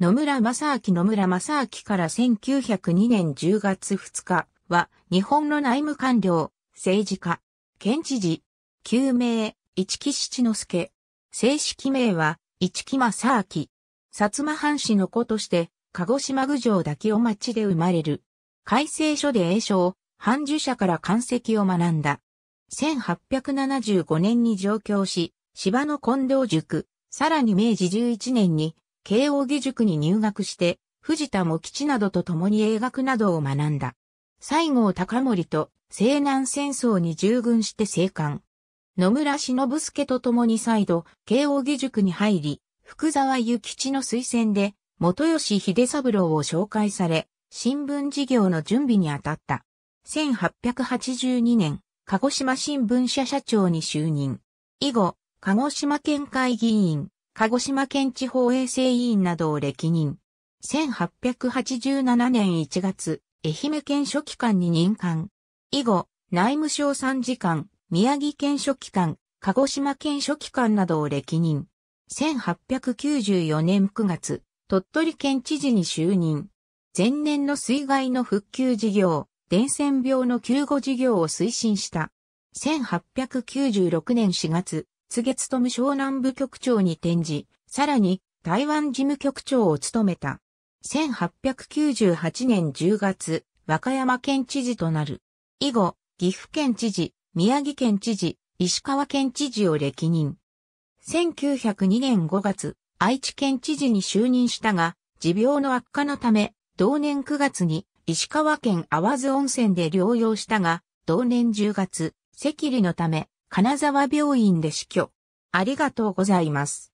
野村正明野村正明から1902年10月2日は日本の内務官僚、政治家、県知事、旧名、市木七之助。正式名は市木正明。薩摩藩士の子として鹿児島郡上滝尾町で生まれる。改正書で英称、藩寿者から漢籍を学んだ。1875年に上京し、芝の近藤塾、さらに明治11年に慶應義塾に入学して、藤田茂吉などと共に英学などを学んだ。西郷隆盛と西南戦争に従軍して生還。野村忍助と共に再度、慶應義塾に入り、福沢諭吉の推薦で、元吉秀三郎を紹介され、新聞事業の準備に当たった。1882年、鹿児島新聞社社長に就任。以後、鹿児島県会議員、鹿児島県地方衛生委員などを歴任。1887年1月、愛媛県書記官に任官。以後、内務省参事官、宮城県書記官、鹿児島県書記官などを歴任。1894年9月、鳥取県知事に就任。前年の水害の復旧事業、伝染病の救護事業を推進した。1896年4月、津月務省南部局長に転じ、さらに台湾事務局長を務めた。1898年10月、和歌山県知事となる。以後、岐阜県知事、宮城県知事、石川県知事を歴任。1902年5月、愛知県知事に就任したが、持病の悪化のため、同年9月に石川県淡津温泉で療養したが、同年10月、赤痢のため金沢病院で死去。ありがとうございます。